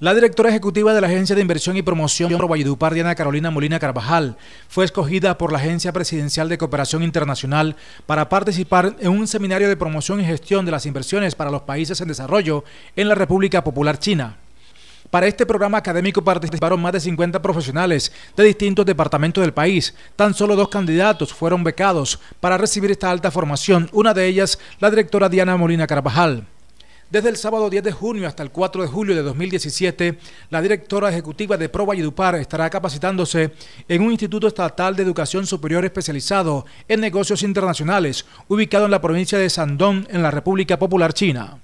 La directora ejecutiva de la Agencia de Inversión y Promoción Valledupar, Diana Carolina Molina Carvajal, fue escogida por la Agencia Presidencial de Cooperación Internacional para participar en un seminario de promoción y gestión de las inversiones para los países en desarrollo en la República Popular China. Para este programa académico participaron más de 50 profesionales de distintos departamentos del país. Tan solo dos candidatos fueron becados para recibir esta alta formación, una de ellas la directora Diana Molina Carvajal. Desde el sábado 10 de junio hasta el 4 de julio de 2017, la directora ejecutiva de y Edupar estará capacitándose en un Instituto Estatal de Educación Superior especializado en negocios internacionales, ubicado en la provincia de Sandón, en la República Popular China.